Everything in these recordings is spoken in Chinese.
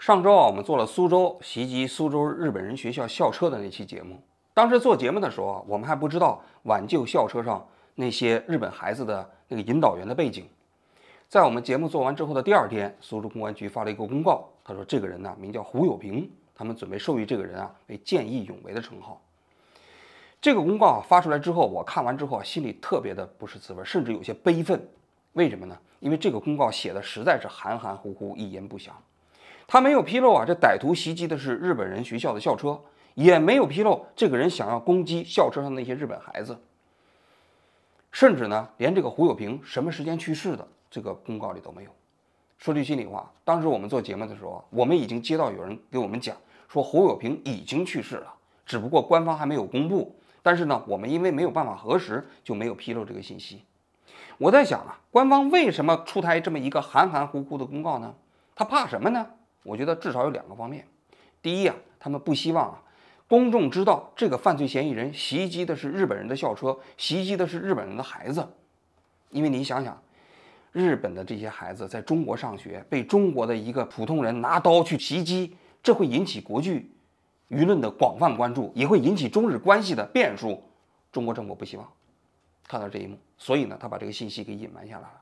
上周啊，我们做了苏州袭击苏州日本人学校校车的那期节目。当时做节目的时候啊，我们还不知道挽救校车上那些日本孩子的那个引导员的背景。在我们节目做完之后的第二天，苏州公安局发了一个公告，他说这个人呢名叫胡有平，他们准备授予这个人啊为见义勇为的称号。这个公告发出来之后，我看完之后啊，心里特别的不是滋味，甚至有些悲愤。为什么呢？因为这个公告写的实在是含含糊糊，一言不详。他没有披露啊，这歹徒袭击的是日本人学校的校车，也没有披露这个人想要攻击校车上那些日本孩子。甚至呢，连这个胡有平什么时间去世的这个公告里都没有。说句心里话，当时我们做节目的时候，我们已经接到有人给我们讲说胡有平已经去世了，只不过官方还没有公布。但是呢，我们因为没有办法核实，就没有披露这个信息。我在想啊，官方为什么出台这么一个含含糊糊的公告呢？他怕什么呢？我觉得至少有两个方面，第一啊，他们不希望啊公众知道这个犯罪嫌疑人袭击的是日本人的校车，袭击的是日本人的孩子，因为你想想，日本的这些孩子在中国上学，被中国的一个普通人拿刀去袭击，这会引起国际舆论的广泛关注，也会引起中日关系的变数。中国政府不希望看到这一幕，所以呢，他把这个信息给隐瞒下来了。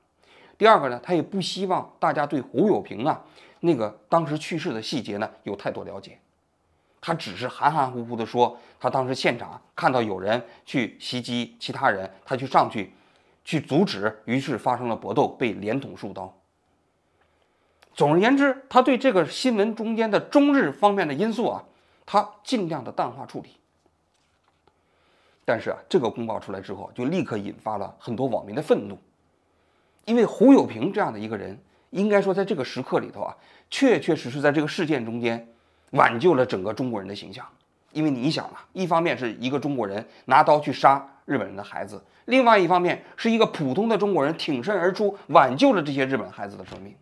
第二个呢，他也不希望大家对胡有平啊那个当时去世的细节呢有太多了解，他只是含含糊糊的说，他当时现场看到有人去袭击其他人，他去上去，去阻止，于是发生了搏斗，被连捅数刀。总而言之，他对这个新闻中间的中日方面的因素啊，他尽量的淡化处理。但是啊，这个公报出来之后，就立刻引发了很多网民的愤怒。因为胡有平这样的一个人，应该说在这个时刻里头啊，确确实实在这个事件中间，挽救了整个中国人的形象。因为你想啊，一方面是一个中国人拿刀去杀日本人的孩子，另外一方面是一个普通的中国人挺身而出，挽救了这些日本孩子的生命。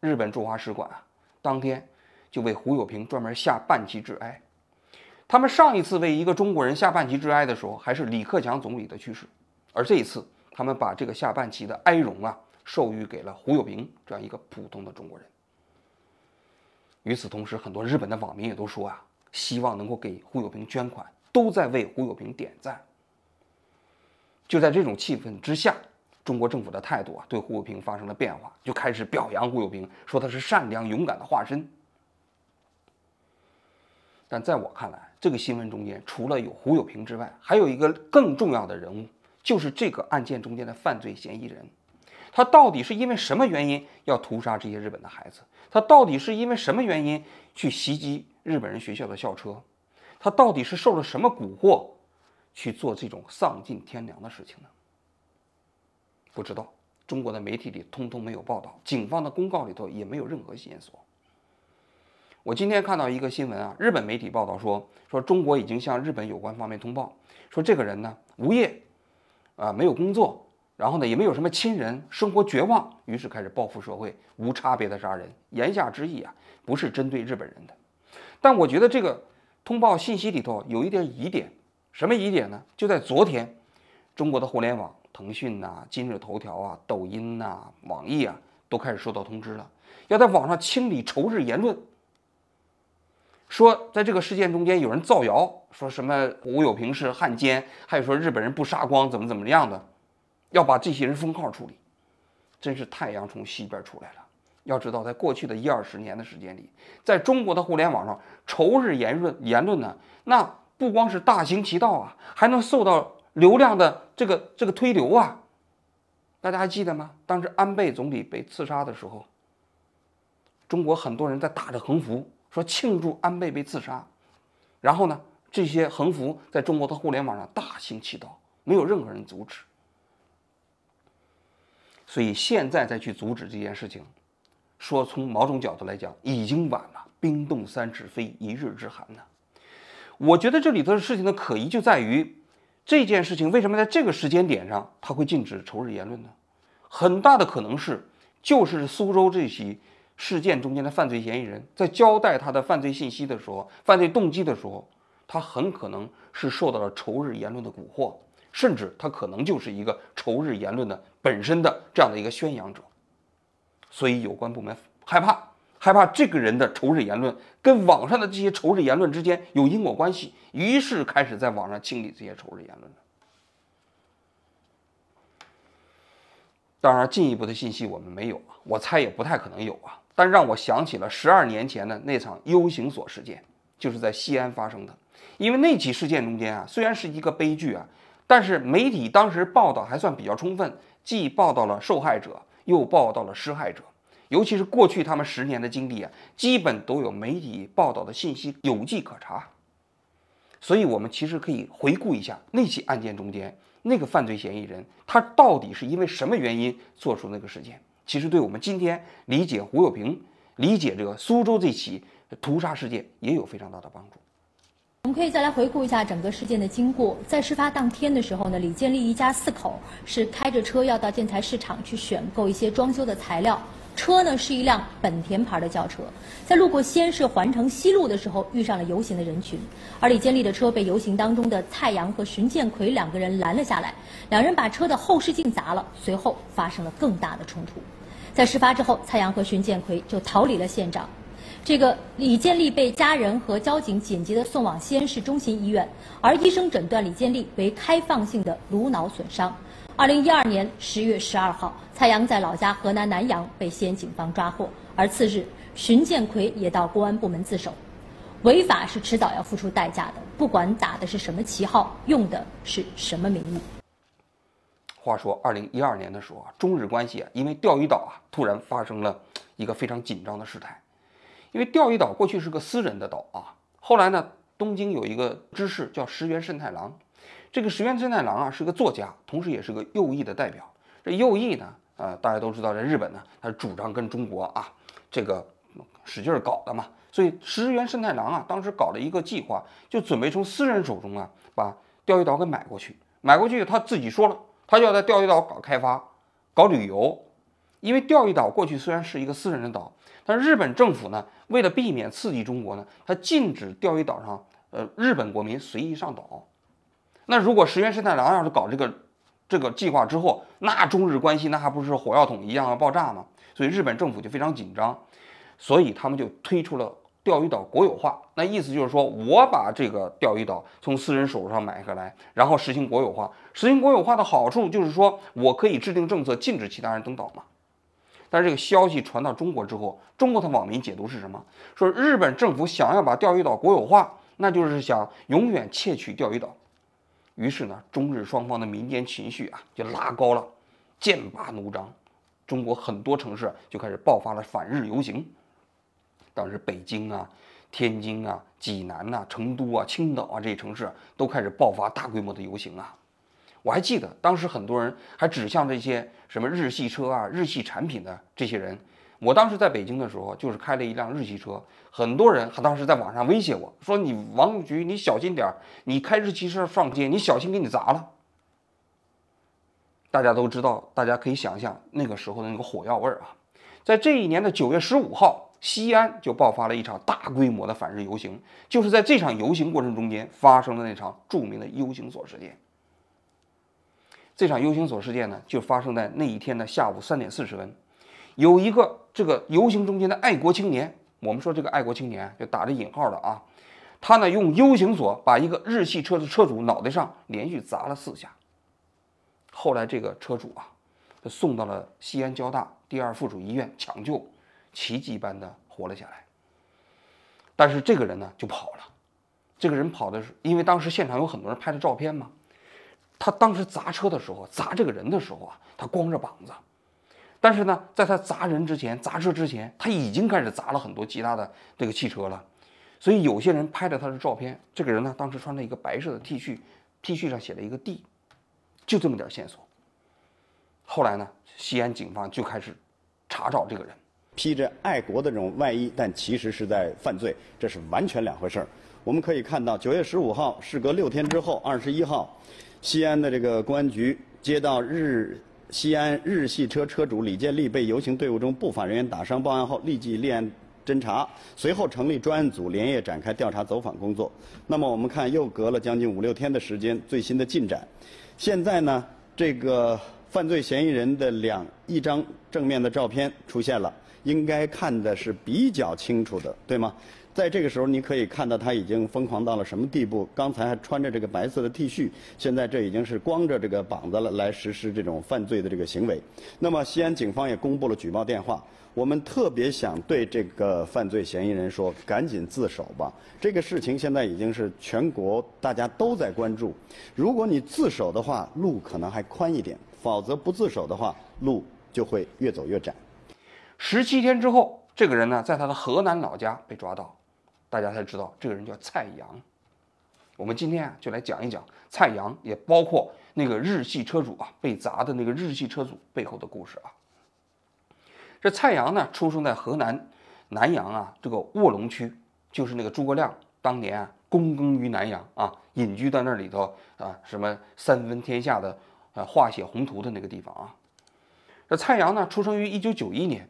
日本驻华使馆啊，当天就为胡有平专门下半旗致哀。他们上一次为一个中国人下半旗致哀的时候，还是李克强总理的去世，而这一次。他们把这个下半旗的哀荣啊，授予给了胡有平这样一个普通的中国人。与此同时，很多日本的网民也都说啊，希望能够给胡有平捐款，都在为胡有平点赞。就在这种气氛之下，中国政府的态度啊，对胡有平发生了变化，就开始表扬胡有平，说他是善良勇敢的化身。但在我看来，这个新闻中间除了有胡有平之外，还有一个更重要的人物。就是这个案件中间的犯罪嫌疑人，他到底是因为什么原因要屠杀这些日本的孩子？他到底是因为什么原因去袭击日本人学校的校车？他到底是受了什么蛊惑去做这种丧尽天良的事情呢？不知道，中国的媒体里通通没有报道，警方的公告里头也没有任何线索。我今天看到一个新闻啊，日本媒体报道说，说中国已经向日本有关方面通报，说这个人呢无业。啊，没有工作，然后呢，也没有什么亲人，生活绝望，于是开始报复社会，无差别的杀人。言下之意啊，不是针对日本人的。但我觉得这个通报信息里头有一点疑点，什么疑点呢？就在昨天，中国的互联网，腾讯呐、今日头条啊、抖音呐、网易啊，都开始收到通知了，要在网上清理仇日言论。说在这个事件中间有人造谣。说什么吴有平是汉奸，还有说日本人不杀光怎么怎么样的，要把这些人封号处理，真是太阳从西边出来了。要知道，在过去的一二十年的时间里，在中国的互联网上，仇日言论言论呢，那不光是大行其道啊，还能受到流量的这个这个推流啊。大家还记得吗？当时安倍总理被刺杀的时候，中国很多人在打着横幅说庆祝安倍被刺杀，然后呢？这些横幅在中国的互联网上大行其道，没有任何人阻止，所以现在再去阻止这件事情，说从某种角度来讲已经晚了。冰冻三尺非一日之寒呢。我觉得这里头的事情的可疑就在于，这件事情为什么在这个时间点上他会禁止仇日言论呢？很大的可能是，就是苏州这起事件中间的犯罪嫌疑人在交代他的犯罪信息的时候，犯罪动机的时候。他很可能是受到了仇日言论的蛊惑，甚至他可能就是一个仇日言论的本身的这样的一个宣扬者，所以有关部门害怕害怕这个人的仇日言论跟网上的这些仇日言论之间有因果关系，于是开始在网上清理这些仇日言论当然，进一步的信息我们没有啊，我猜也不太可能有啊。但让我想起了十二年前的那场 U 型锁事件，就是在西安发生的。因为那起事件中间啊，虽然是一个悲剧啊，但是媒体当时报道还算比较充分，既报道了受害者，又报道了施害者，尤其是过去他们十年的经历啊，基本都有媒体报道的信息有迹可查，所以我们其实可以回顾一下那起案件中间那个犯罪嫌疑人，他到底是因为什么原因做出那个事件？其实对我们今天理解胡有平，理解这个苏州这起屠杀事件也有非常大的帮助。我们可以再来回顾一下整个事件的经过。在事发当天的时候呢，李建立一家四口是开着车要到建材市场去选购一些装修的材料，车呢是一辆本田牌的轿车。在路过西安市环城西路的时候，遇上了游行的人群，而李建立的车被游行当中的蔡阳和荀建奎两个人拦了下来，两人把车的后视镜砸了，随后发生了更大的冲突。在事发之后，蔡阳和荀建奎就逃离了现场。这个李建立被家人和交警紧急的送往西安市中心医院，而医生诊断李建立为开放性的颅脑损伤。二零一二年十月十二号，蔡阳在老家河南南阳被西安警方抓获，而次日，荀建奎也到公安部门自首。违法是迟早要付出代价的，不管打的是什么旗号，用的是什么名义。话说，二零一二年的时候啊，中日关系因为钓鱼岛啊，突然发生了一个非常紧张的事态。因为钓鱼岛过去是个私人的岛啊，后来呢，东京有一个知事叫石原慎太郎，这个石原慎太郎啊是个作家，同时也是个右翼的代表。这右翼呢，呃，大家都知道，在日本呢，他是主张跟中国啊这个使劲搞的嘛。所以石原慎太郎啊，当时搞了一个计划，就准备从私人手中啊把钓鱼岛给买过去。买过去，他自己说了，他就要在钓鱼岛搞开发、搞旅游，因为钓鱼岛过去虽然是一个私人的岛。但日本政府呢，为了避免刺激中国呢，它禁止钓鱼岛上呃日本国民随意上岛。那如果石原慎太郎要是搞这个这个计划之后，那中日关系那还不是火药桶一样要爆炸吗？所以日本政府就非常紧张，所以他们就推出了钓鱼岛国有化。那意思就是说，我把这个钓鱼岛从私人手上买下来，然后实行国有化。实行国有化的好处就是说我可以制定政策，禁止其他人登岛嘛。但是这个消息传到中国之后，中国的网民解读是什么？说日本政府想要把钓鱼岛国有化，那就是想永远窃取钓鱼岛。于是呢，中日双方的民间情绪啊就拉高了，剑拔弩张。中国很多城市就开始爆发了反日游行。当时北京啊、天津啊、济南呐、成都啊、青岛啊这些城市都开始爆发大规模的游行啊。我还记得当时很多人还指向这些什么日系车啊、日系产品的这些人。我当时在北京的时候，就是开了一辆日系车，很多人还当时在网上威胁我说：“你王局，你小心点儿，你开日系车上街，你小心给你砸了。”大家都知道，大家可以想象那个时候的那个火药味儿啊。在这一年的九月十五号，西安就爆发了一场大规模的反日游行，就是在这场游行过程中间发生了那场著名的“ U 型锁事件”。这场 U 型锁事件呢，就发生在那一天的下午三点四十分。有一个这个游行中间的爱国青年，我们说这个爱国青年就打着引号的啊，他呢用 U 型锁把一个日系车的车主脑袋上连续砸了四下。后来这个车主啊，就送到了西安交大第二附属医院抢救，奇迹般的活了下来。但是这个人呢就跑了，这个人跑的是因为当时现场有很多人拍了照片嘛。他当时砸车的时候，砸这个人的时候啊，他光着膀子。但是呢，在他砸人之前、砸车之前，他已经开始砸了很多其他的这个汽车了。所以有些人拍着他的照片。这个人呢，当时穿着一个白色的 T 恤，T 恤上写了一个 D，就这么点线索。后来呢，西安警方就开始查找这个人，披着爱国的这种外衣，但其实是在犯罪，这是完全两回事儿。我们可以看到，九月十五号，事隔六天之后，二十一号。西安的这个公安局接到日西安日系车车主李建立被游行队伍中不法人员打伤报案后，立即立案侦查，随后成立专案组，连夜展开调查走访工作。那么我们看，又隔了将近五六天的时间，最新的进展。现在呢，这个犯罪嫌疑人的两一张正面的照片出现了，应该看的是比较清楚的，对吗？在这个时候，你可以看到他已经疯狂到了什么地步。刚才还穿着这个白色的 T 恤，现在这已经是光着这个膀子了，来实施这种犯罪的这个行为。那么，西安警方也公布了举报电话。我们特别想对这个犯罪嫌疑人说，赶紧自首吧。这个事情现在已经是全国大家都在关注。如果你自首的话，路可能还宽一点；否则不自首的话，路就会越走越窄。十七天之后，这个人呢，在他的河南老家被抓到。大家才知道这个人叫蔡阳。我们今天啊，就来讲一讲蔡阳，也包括那个日系车主啊被砸的那个日系车主背后的故事啊。这蔡阳呢，出生在河南南阳啊，这个卧龙区，就是那个诸葛亮当年啊躬耕于南阳啊，隐居在那里头啊，什么三分天下的呃，画写宏图的那个地方啊。这蔡阳呢，出生于一九九一年，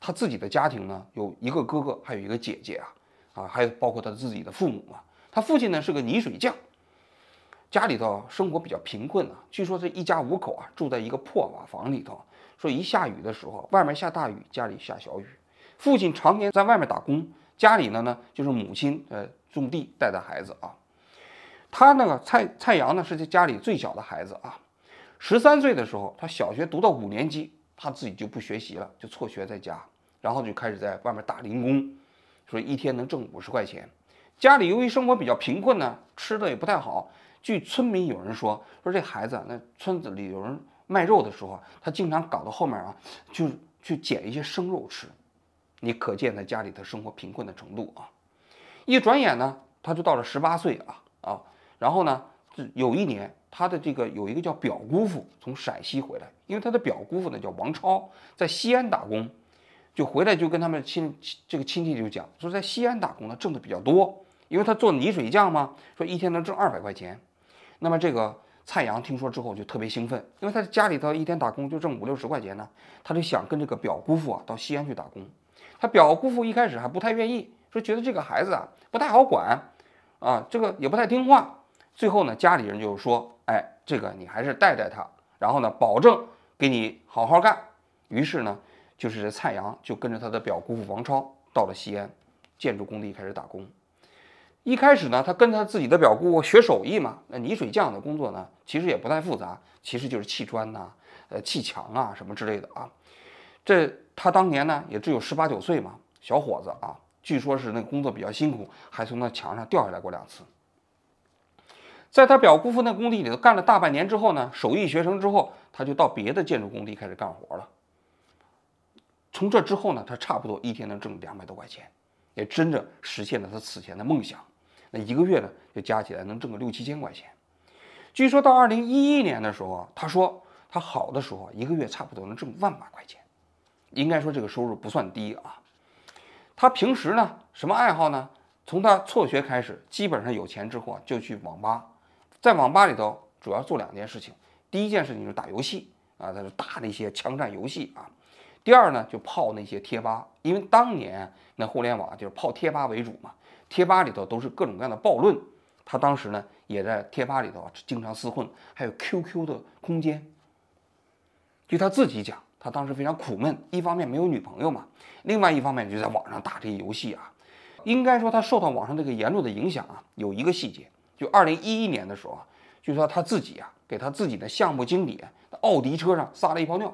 他自己的家庭呢有一个哥哥，还有一个姐姐啊。啊，还有包括他自己的父母嘛。他父亲呢是个泥水匠，家里头生活比较贫困啊。据说这一家五口啊，住在一个破瓦房里头。说一下雨的时候，外面下大雨，家里下小雨。父亲常年在外面打工，家里呢呢就是母亲呃种地带的孩子啊。他那个蔡蔡阳呢是家里最小的孩子啊。十三岁的时候，他小学读到五年级，他自己就不学习了，就辍学在家，然后就开始在外面打零工。说一天能挣五十块钱，家里由于生活比较贫困呢，吃的也不太好。据村民有人说，说这孩子，那村子里有人卖肉的时候，他经常搞到后面啊，就去捡一些生肉吃。你可见他家里的生活贫困的程度啊！一转眼呢，他就到了十八岁啊啊，然后呢，有一年他的这个有一个叫表姑父从陕西回来，因为他的表姑父呢叫王超，在西安打工。就回来就跟他们亲这个亲戚就讲，说在西安打工呢挣的比较多，因为他做泥水匠嘛，说一天能挣二百块钱。那么这个蔡阳听说之后就特别兴奋，因为他家里头一天打工就挣五六十块钱呢，他就想跟这个表姑父啊到西安去打工。他表姑父一开始还不太愿意，说觉得这个孩子啊不太好管，啊这个也不太听话。最后呢，家里人就说，哎，这个你还是带带他，然后呢保证给你好好干。于是呢。就是这蔡阳就跟着他的表姑父王超到了西安，建筑工地开始打工。一开始呢，他跟他自己的表姑学手艺嘛，那泥水匠的工作呢，其实也不太复杂，其实就是砌砖呐，呃，砌墙啊什么之类的啊。这他当年呢也只有十八九岁嘛，小伙子啊，据说是那工作比较辛苦，还从那墙上掉下来过两次。在他表姑父那工地里头干了大半年之后呢，手艺学成之后，他就到别的建筑工地开始干活了。从这之后呢，他差不多一天能挣两百多块钱，也真的实现了他此前的梦想。那一个月呢，就加起来能挣个六七千块钱。据说到二零一一年的时候啊，他说他好的时候一个月差不多能挣万把块钱。应该说这个收入不算低啊。他平时呢，什么爱好呢？从他辍学开始，基本上有钱之后啊，就去网吧，在网吧里头主要做两件事情。第一件事情就是打游戏啊，他是打那些枪战游戏啊。第二呢，就泡那些贴吧，因为当年那互联网就是泡贴吧为主嘛。贴吧里头都是各种各样的暴论，他当时呢也在贴吧里头经常厮混，还有 QQ 的空间。据他自己讲，他当时非常苦闷，一方面没有女朋友嘛，另外一方面就在网上打这些游戏啊。应该说他受到网上这个严重的影响啊。有一个细节，就二零一一年的时候啊，据说他自己啊给他自己的项目经理奥迪车上撒了一泡尿。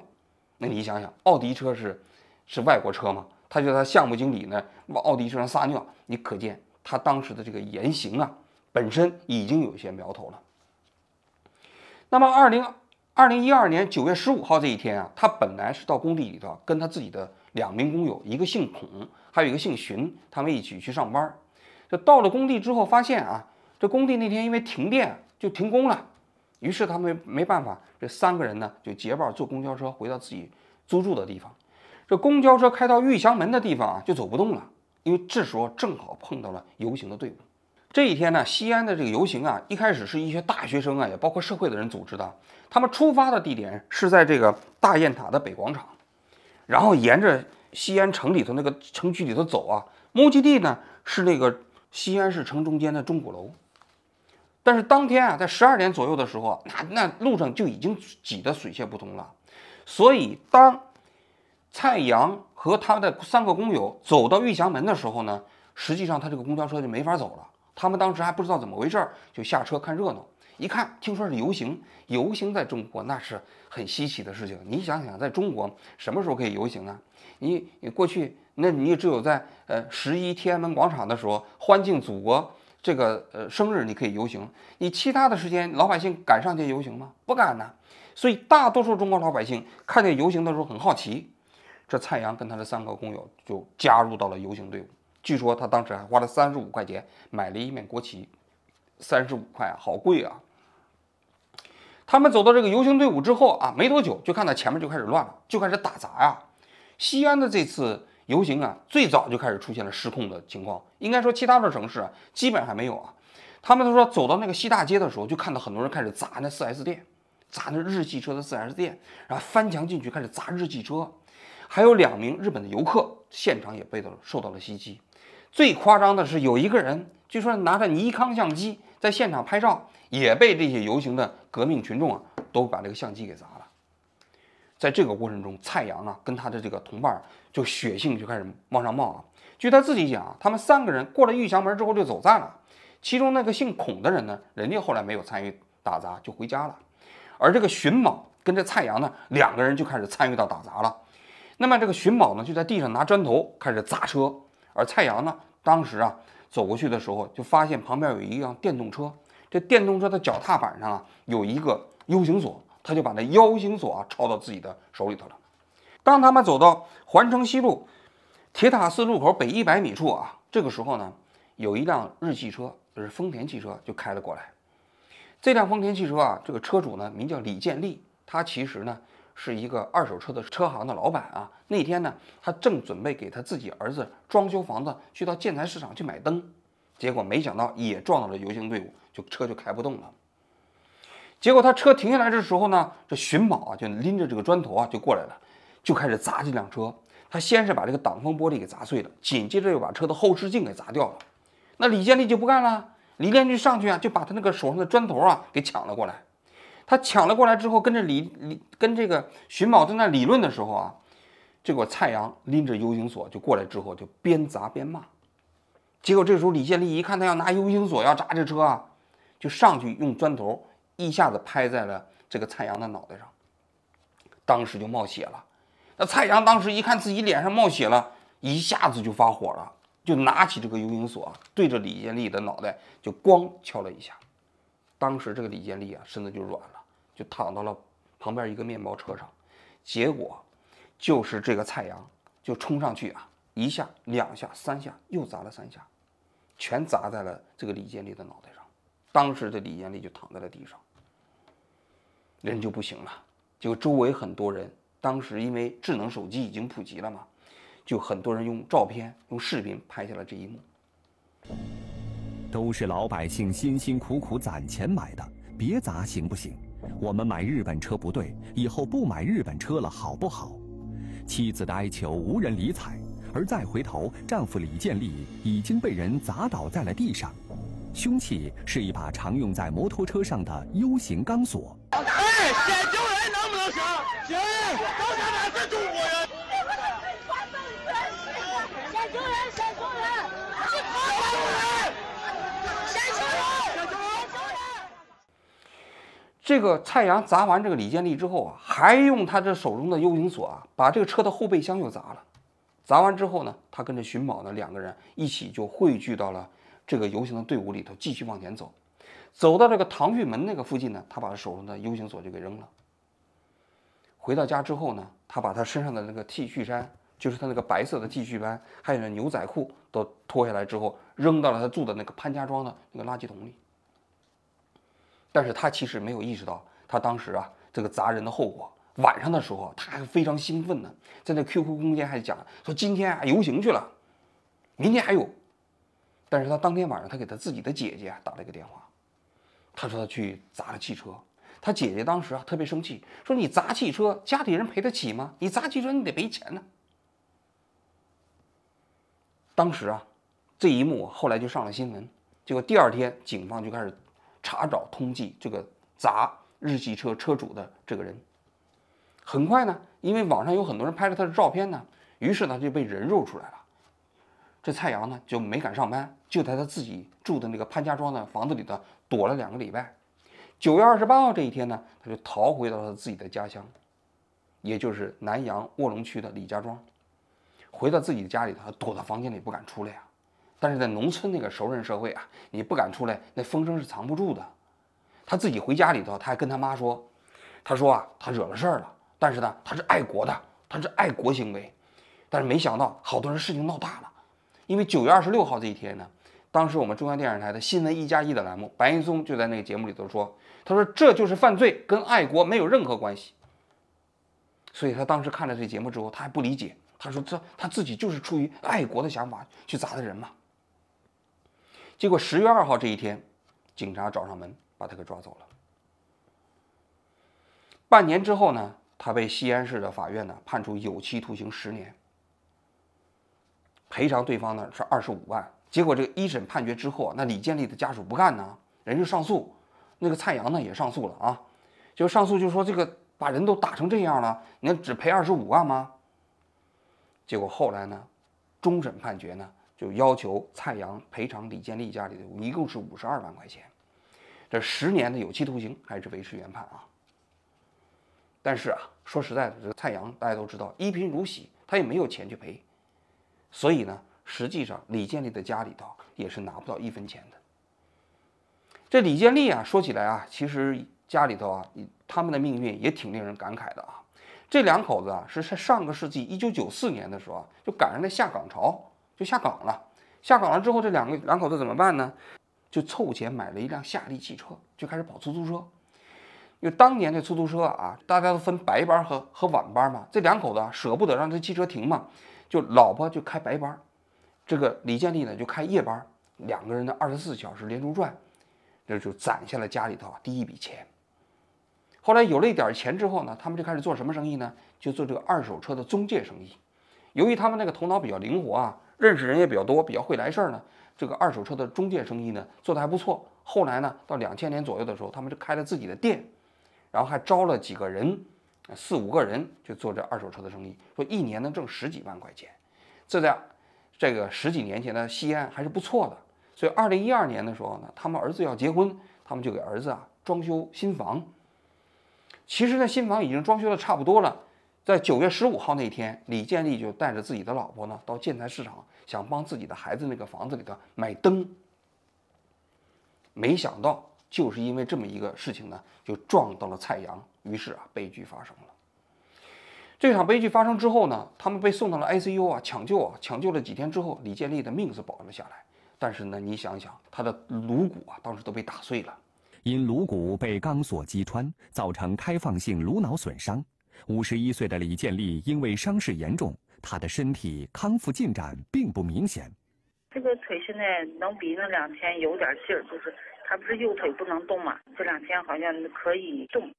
那你想想，奥迪车是是外国车吗？他就他项目经理呢往奥迪车上撒尿，你可见他当时的这个言行啊，本身已经有些苗头了。那么，二零二零一二年九月十五号这一天啊，他本来是到工地里头跟他自己的两名工友，一个姓孔，还有一个姓荀，他们一起去上班。就到了工地之后，发现啊，这工地那天因为停电就停工了。于是他们没办法，这三个人呢就结伴坐公交车回到自己租住的地方。这公交车开到玉祥门的地方啊，就走不动了，因为这时候正好碰到了游行的队伍。这一天呢，西安的这个游行啊，一开始是一些大学生啊，也包括社会的人组织的。他们出发的地点是在这个大雁塔的北广场，然后沿着西安城里头那个城区里头走啊，目的地呢是那个西安市城中间的钟鼓楼。但是当天啊，在十二点左右的时候，那那路上就已经挤得水泄不通了。所以当蔡阳和他的三个工友走到玉祥门的时候呢，实际上他这个公交车就没法走了。他们当时还不知道怎么回事儿，就下车看热闹。一看，听说是游行，游行在中国那是很稀奇的事情。你想想，在中国什么时候可以游行啊？你你过去那你只有在呃十一天安门广场的时候欢庆祖国。这个呃，生日你可以游行，你其他的时间老百姓敢上去游行吗？不敢呐。所以大多数中国老百姓看见游行的时候很好奇。这蔡阳跟他的三个工友就加入到了游行队伍。据说他当时还花了三十五块钱买了一面国旗，三十五块好贵啊。他们走到这个游行队伍之后啊，没多久就看到前面就开始乱了，就开始打砸呀。西安的这次。游行啊，最早就开始出现了失控的情况。应该说，其他的城市啊，基本上还没有啊。他们都说，走到那个西大街的时候，就看到很多人开始砸那 4S 店，砸那日系车的 4S 店，然后翻墙进去开始砸日系车。还有两名日本的游客，现场也被到了受到了袭击。最夸张的是，有一个人据说拿着尼康相机在现场拍照，也被这些游行的革命群众啊，都把这个相机给砸。在这个过程中，蔡阳啊跟他的这个同伴就血性就开始往上冒了。据他自己讲啊，他们三个人过了玉祥门之后就走散了。其中那个姓孔的人呢，人家后来没有参与打砸，就回家了。而这个荀某跟着蔡阳呢，两个人就开始参与到打砸了。那么这个荀某呢，就在地上拿砖头开始砸车，而蔡阳呢，当时啊走过去的时候就发现旁边有一辆电动车，这电动车的脚踏板上啊有一个 U 型锁。他就把那妖星锁啊抄到自己的手里头了。当他们走到环城西路铁塔寺路口北一百米处啊，这个时候呢，有一辆日系车，就是丰田汽车就开了过来。这辆丰田汽车啊，这个车主呢名叫李建立，他其实呢是一个二手车的车行的老板啊。那天呢，他正准备给他自己儿子装修房子，去到建材市场去买灯，结果没想到也撞到了游行队伍，就车就开不动了。结果他车停下来的时候呢，这寻宝啊就拎着这个砖头啊就过来了，就开始砸这辆车。他先是把这个挡风玻璃给砸碎了，紧接着又把车的后视镜给砸掉了。那李建立就不干了，李建军上去啊就把他那个手上的砖头啊给抢了过来。他抢了过来之后，跟着李李跟这个寻宝在那理论的时候啊，结果蔡阳拎着 U 型锁就过来之后就边砸边骂。结果这时候李建立一看他要拿 U 型锁要砸这车啊，就上去用砖头。一下子拍在了这个蔡阳的脑袋上，当时就冒血了。那蔡阳当时一看自己脸上冒血了，一下子就发火了，就拿起这个游泳锁啊，对着李建立的脑袋就咣敲了一下。当时这个李建立啊，身子就软了，就躺到了旁边一个面包车上。结果就是这个蔡阳就冲上去啊，一下、两下、三下，又砸了三下，全砸在了这个李建立的脑袋上。当时的李建立就躺在了地上。人就不行了。就周围很多人，当时因为智能手机已经普及了嘛，就很多人用照片、用视频拍下了这一幕。都是老百姓辛辛苦苦攒钱买的，别砸行不行？我们买日本车不对，以后不买日本车了好不好？妻子的哀求无人理睬，而再回头，丈夫李建立已经被人砸倒在了地上。凶器是一把常用在摩托车上的 U 型钢索。先救人，能不能行？行，都他妈是中国人！先救人，先救人！先救人！先救人！先救人！先救人！这个蔡阳砸完这个李建立之后啊，还用他这手中的 U 型锁啊，把这个车的后备箱又砸了。砸完之后呢，他跟着寻宝的两个人一起就汇聚到了这个游行的队伍里头，继续往前走。走到这个唐玉门那个附近呢，他把手上的 U 型锁就给扔了。回到家之后呢，他把他身上的那个 T 恤衫，就是他那个白色的 T 恤衫，还有那牛仔裤都脱下来之后，扔到了他住的那个潘家庄的那个垃圾桶里。但是他其实没有意识到他当时啊这个砸人的后果。晚上的时候，他还非常兴奋呢，在那 QQ 空间还讲说今天啊游行去了，明天还有。但是他当天晚上，他给他自己的姐姐打了一个电话。他说他去砸了汽车，他姐姐当时啊特别生气，说你砸汽车，家里人赔得起吗？你砸汽车你得赔钱呢。当时啊，这一幕后来就上了新闻，结果第二天警方就开始查找通缉这个砸日系车车主的这个人。很快呢，因为网上有很多人拍了他的照片呢，于是呢就被人肉出来了。这蔡阳呢就没敢上班，就在他自己住的那个潘家庄的房子里的。躲了两个礼拜，九月二十八号这一天呢，他就逃回到了自己的家乡，也就是南阳卧龙区的李家庄，回到自己的家里头，躲到房间里不敢出来呀。但是在农村那个熟人社会啊，你不敢出来，那风声是藏不住的。他自己回家里头，他还跟他妈说，他说啊，他惹了事儿了，但是呢，他是爱国的，他是爱国行为，但是没想到好多人事情闹大了，因为九月二十六号这一天呢。当时我们中央电视台的新闻一加一的栏目，白岩松就在那个节目里头说：“他说这就是犯罪，跟爱国没有任何关系。”所以他当时看了这节目之后，他还不理解，他说：“这他自己就是出于爱国的想法去砸的人嘛。”结果十月二号这一天，警察找上门，把他给抓走了。半年之后呢，他被西安市的法院呢判处有期徒刑十年，赔偿对方呢是二十五万。结果这个一审判决之后啊，那李建立的家属不干呢，人就上诉，那个蔡阳呢也上诉了啊，就上诉就说这个把人都打成这样了，你只赔二十五万吗？结果后来呢，终审判决呢就要求蔡阳赔偿李建立家里的，一共是五十二万块钱，这十年的有期徒刑还是维持原判啊。但是啊，说实在的，这个蔡阳大家都知道一贫如洗，他也没有钱去赔，所以呢。实际上，李建立的家里头也是拿不到一分钱的。这李建立啊，说起来啊，其实家里头啊，他们的命运也挺令人感慨的啊。这两口子啊，是在上个世纪一九九四年的时候啊，就赶上那下岗潮，就下岗了。下岗了之后，这两个两口子怎么办呢？就凑钱买了一辆夏利汽车，就开始跑出租车。因为当年这出租车啊，大家都分白班和和晚班嘛。这两口子舍不得让这汽车停嘛，就老婆就开白班。这个李建立呢就开夜班，两个人的二十四小时连轴转，这就攒下了家里头第一笔钱。后来有了一点钱之后呢，他们就开始做什么生意呢？就做这个二手车的中介生意。由于他们那个头脑比较灵活啊，认识人也比较多，比较会来事儿呢，这个二手车的中介生意呢做得还不错。后来呢，到两千年左右的时候，他们就开了自己的店，然后还招了几个人，四五个人就做这二手车的生意，说一年能挣十几万块钱。这在。这个十几年前的西安还是不错的，所以二零一二年的时候呢，他们儿子要结婚，他们就给儿子啊装修新房。其实呢，新房已经装修的差不多了，在九月十五号那天，李建立就带着自己的老婆呢到建材市场，想帮自己的孩子那个房子里头买灯。没想到就是因为这么一个事情呢，就撞到了蔡阳，于是啊，悲剧发生了。这场悲剧发生之后呢，他们被送到了 ICU 啊抢救啊，抢救了几天之后，李建立的命是保了下来。但是呢，你想想，他的颅骨啊，当时都被打碎了，因颅骨被钢索击穿，造成开放性颅脑损伤。五十一岁的李建立因为伤势严重，他的身体康复进展并不明显。这个腿现在能比那两天有点劲儿，就是他不是右腿不能动嘛，这两天好像可以动。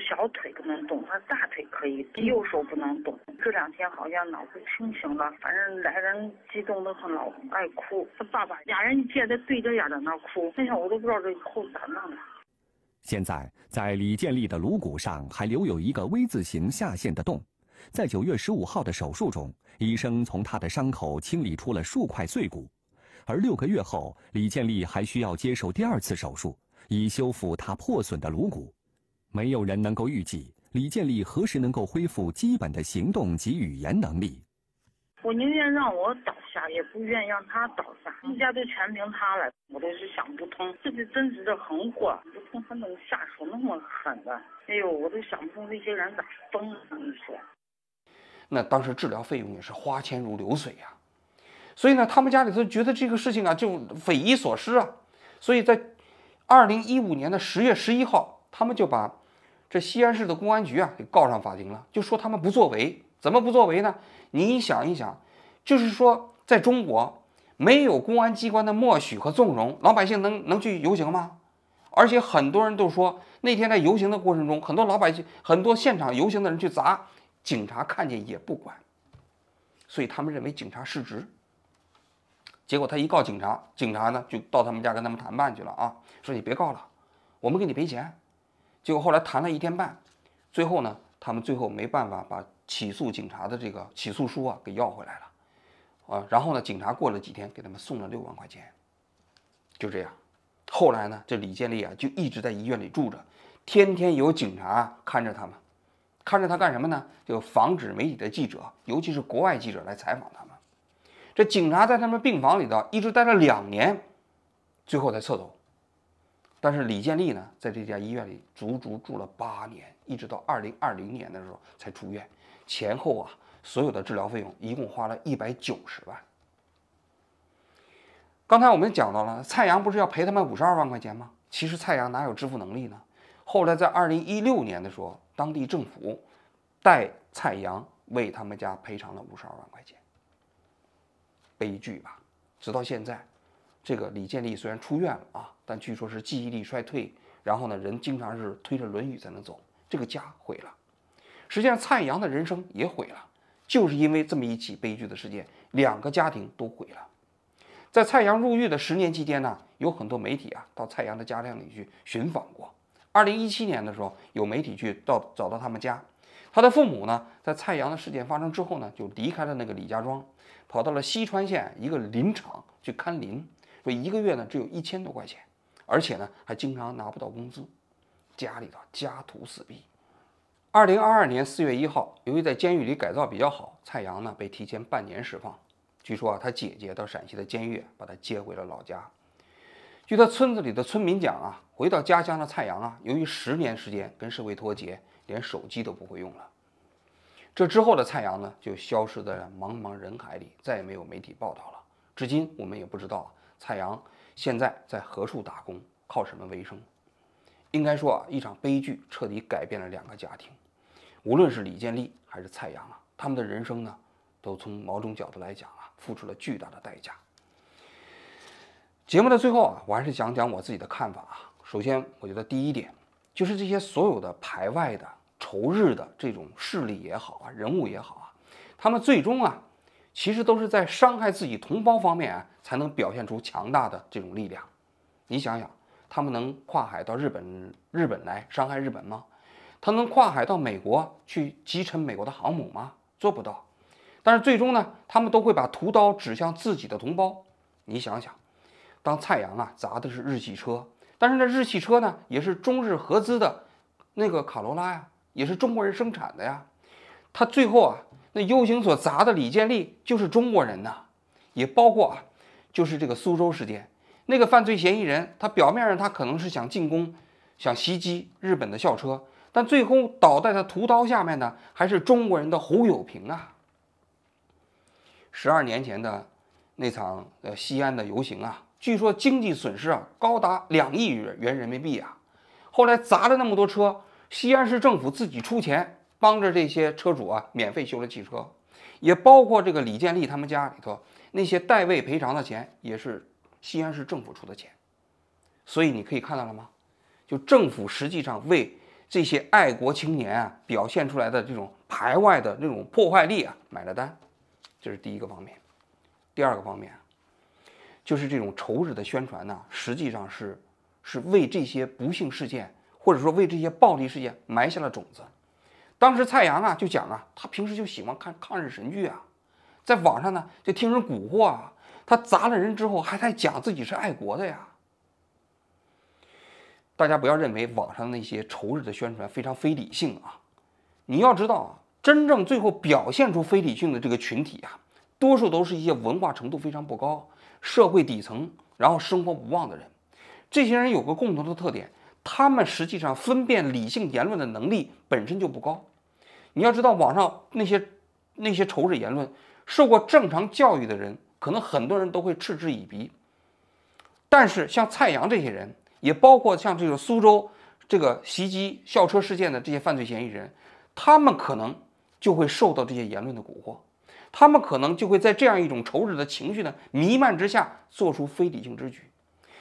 小腿不能动，他大腿可以右手不能动。这两天好像脑子清醒了，反正来人激动的很，老爱哭。他爸爸俩人一见他对着眼在那哭，那天我都不知道这以后咋弄。现在在李建立的颅骨上还留有一个 V 字形下陷的洞，在九月十五号的手术中，医生从他的伤口清理出了数块碎骨，而六个月后，李建立还需要接受第二次手术，以修复他破损的颅骨。没有人能够预计李建立何时能够恢复基本的行动及语言能力。我宁愿让我倒下，也不愿让他倒下。一家都全凭他了，我都是想不通。这是真实的横祸，不通他能下手那么狠的。哎呦，我都想不通那些人咋疯了？你说。那当时治疗费用也是花钱如流水呀，所以呢，他们家里头觉得这个事情啊就匪夷所思啊。所以在二零一五年的十月十一号，他们就把。这西安市的公安局啊，给告上法庭了，就说他们不作为，怎么不作为呢？你想一想，就是说在中国没有公安机关的默许和纵容，老百姓能能去游行吗？而且很多人都说，那天在游行的过程中，很多老百姓、很多现场游行的人去砸警察，看见也不管，所以他们认为警察失职。结果他一告警察，警察呢就到他们家跟他们谈判去了啊，说你别告了，我们给你赔钱。结果后来谈了一天半，最后呢，他们最后没办法把起诉警察的这个起诉书啊给要回来了，啊，然后呢，警察过了几天给他们送了六万块钱，就这样，后来呢，这李建立啊就一直在医院里住着，天天有警察看着他们，看着他干什么呢？就防止媒体的记者，尤其是国外记者来采访他们。这警察在他们病房里头一直待了两年，最后才撤走。但是李建立呢，在这家医院里足足住了八年，一直到二零二零年的时候才出院。前后啊，所有的治疗费用一共花了一百九十万。刚才我们讲到了，蔡阳不是要赔他们五十二万块钱吗？其实蔡阳哪有支付能力呢？后来在二零一六年的时候，当地政府代蔡阳为他们家赔偿了五十二万块钱。悲剧吧，直到现在。这个李建立虽然出院了啊，但据说是记忆力衰退，然后呢，人经常是推着《轮椅才能走。这个家毁了，实际上蔡阳的人生也毁了，就是因为这么一起悲剧的事件，两个家庭都毁了。在蔡阳入狱的十年期间呢，有很多媒体啊到蔡阳的家里去寻访过。二零一七年的时候，有媒体去到找到他们家，他的父母呢，在蔡阳的事件发生之后呢，就离开了那个李家庄，跑到了西川县一个林场去看林。所以一个月呢，只有一千多块钱，而且呢，还经常拿不到工资，家里头家徒四壁。二零二二年四月一号，由于在监狱里改造比较好，蔡阳呢被提前半年释放。据说啊，他姐姐到陕西的监狱把他接回了老家。据他村子里的村民讲啊，回到家乡的蔡阳啊，由于十年时间跟社会脱节，连手机都不会用了。这之后的蔡阳呢，就消失在茫茫人海里，再也没有媒体报道了。至今我们也不知道。蔡阳现在在何处打工，靠什么为生？应该说啊，一场悲剧彻底改变了两个家庭。无论是李建立还是蔡阳啊，他们的人生呢，都从某种角度来讲啊，付出了巨大的代价。节目的最后啊，我还是讲讲我自己的看法啊。首先，我觉得第一点就是这些所有的排外的仇日的这种势力也好啊，人物也好啊，他们最终啊。其实都是在伤害自己同胞方面啊，才能表现出强大的这种力量。你想想，他们能跨海到日本，日本来伤害日本吗？他能跨海到美国去击沉美国的航母吗？做不到。但是最终呢，他们都会把屠刀指向自己的同胞。你想想，当蔡阳啊砸的是日系车，但是那日系车呢，也是中日合资的，那个卡罗拉呀，也是中国人生产的呀。他最后啊。那游行所砸的李建立就是中国人呐，也包括啊，就是这个苏州事件，那个犯罪嫌疑人，他表面上他可能是想进攻，想袭击日本的校车，但最后倒在他屠刀下面的还是中国人的胡友平啊。十二年前的那场呃西安的游行啊，据说经济损失啊高达两亿元人民币啊，后来砸了那么多车，西安市政府自己出钱。帮着这些车主啊，免费修了汽车，也包括这个李建立他们家里头那些代位赔偿的钱，也是西安市政府出的钱。所以你可以看到了吗？就政府实际上为这些爱国青年啊表现出来的这种排外的那种破坏力啊买了单，这是第一个方面。第二个方面，就是这种仇日的宣传呢，实际上是是为这些不幸事件或者说为这些暴力事件埋下了种子。当时蔡阳啊就讲啊，他平时就喜欢看抗日神剧啊，在网上呢就听人蛊惑啊，他砸了人之后还在讲自己是爱国的呀。大家不要认为网上那些仇日的宣传非常非理性啊，你要知道啊，真正最后表现出非理性的这个群体啊，多数都是一些文化程度非常不高、社会底层，然后生活无望的人。这些人有个共同的特点。他们实际上分辨理性言论的能力本身就不高。你要知道，网上那些那些仇日言论，受过正常教育的人，可能很多人都会嗤之以鼻。但是像蔡阳这些人，也包括像这个苏州这个袭击校车事件的这些犯罪嫌疑人，他们可能就会受到这些言论的蛊惑，他们可能就会在这样一种仇日的情绪呢弥漫之下，做出非理性之举。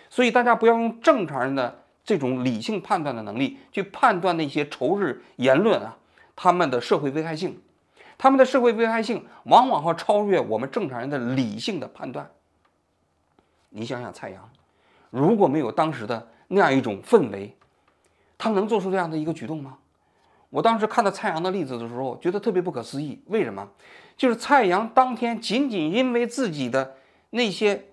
所以大家不要用正常人的。这种理性判断的能力，去判断那些仇日言论啊，他们的社会危害性，他们的社会危害性往往会超越我们正常人的理性的判断。你想想蔡阳，如果没有当时的那样一种氛围，他能做出这样的一个举动吗？我当时看到蔡阳的例子的时候，觉得特别不可思议。为什么？就是蔡阳当天仅仅因为自己的那些，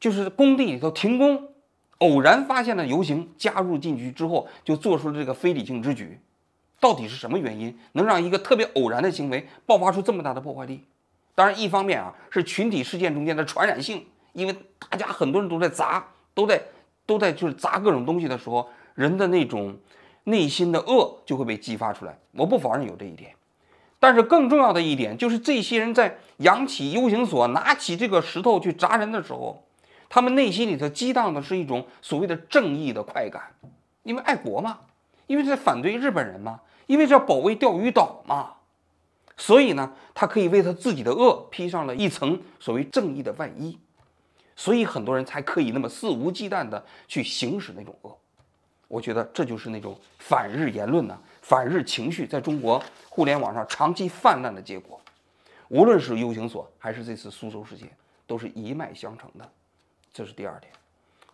就是工地里头停工。偶然发现了游行，加入进去之后就做出了这个非理性之举，到底是什么原因能让一个特别偶然的行为爆发出这么大的破坏力？当然，一方面啊是群体事件中间的传染性，因为大家很多人都在砸，都在都在就是砸各种东西的时候，人的那种内心的恶就会被激发出来。我不否认有这一点，但是更重要的一点就是这些人在扬起 U 型锁，拿起这个石头去砸人的时候。他们内心里头激荡的是一种所谓的正义的快感，因为爱国嘛，因为在反对日本人嘛，因为要保卫钓鱼岛嘛，所以呢，他可以为他自己的恶披上了一层所谓正义的外衣，所以很多人才可以那么肆无忌惮的去行使那种恶。我觉得这就是那种反日言论呢、反日情绪在中国互联网上长期泛滥的结果。无论是 U 型锁还是这次苏州事件，都是一脉相承的。这是第二点，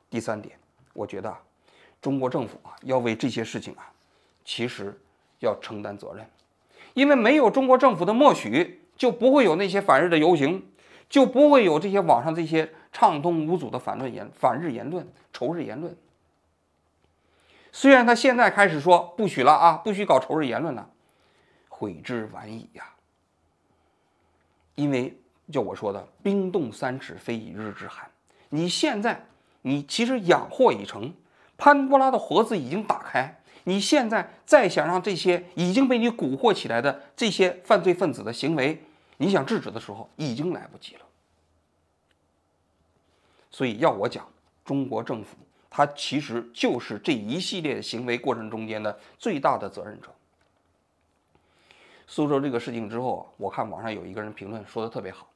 第三点，我觉得啊，中国政府啊，要为这些事情啊，其实要承担责任，因为没有中国政府的默许，就不会有那些反日的游行，就不会有这些网上这些畅通无阻的反论言、反日言论、仇日言论。虽然他现在开始说不许了啊，不许搞仇日言论了，悔之晚矣啊！因为就我说的，冰冻三尺，非一日之寒。你现在，你其实养祸已成，潘多拉的盒子已经打开。你现在再想让这些已经被你蛊惑起来的这些犯罪分子的行为，你想制止的时候已经来不及了。所以要我讲，中国政府它其实就是这一系列行为过程中间的最大的责任者。苏州这个事情之后我看网上有一个人评论说的特别好，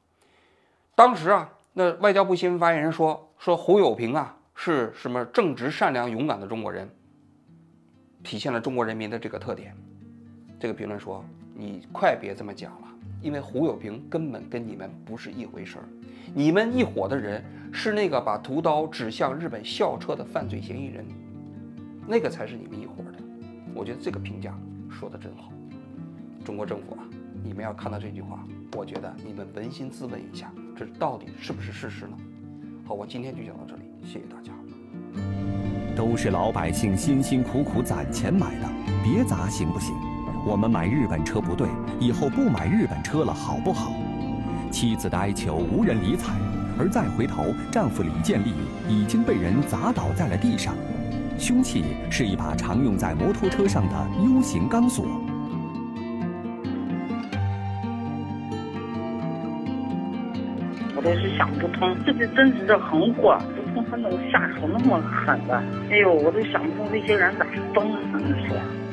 当时啊。那外交部新闻发言人说：“说胡友平啊，是什么正直、善良、勇敢的中国人，体现了中国人民的这个特点。”这个评论说：“你快别这么讲了，因为胡友平根本跟你们不是一回事儿，你们一伙的人是那个把屠刀指向日本校车的犯罪嫌疑人，那个才是你们一伙的。”我觉得这个评价说的真好。中国政府啊，你们要看到这句话，我觉得你们扪心自问一下。这到底是不是事实呢？好，我今天就讲到这里，谢谢大家。都是老百姓辛辛苦苦攒钱买的，别砸行不行？我们买日本车不对，以后不买日本车了，好不好？妻子的哀求无人理睬，而再回头，丈夫李建立已经被人砸倒在了地上，凶器是一把常用在摩托车上的 U 型钢索。都是想不通，这些真是这横祸，都从他能下手那么狠的，哎呦，我都想不通这些人咋了，的你说。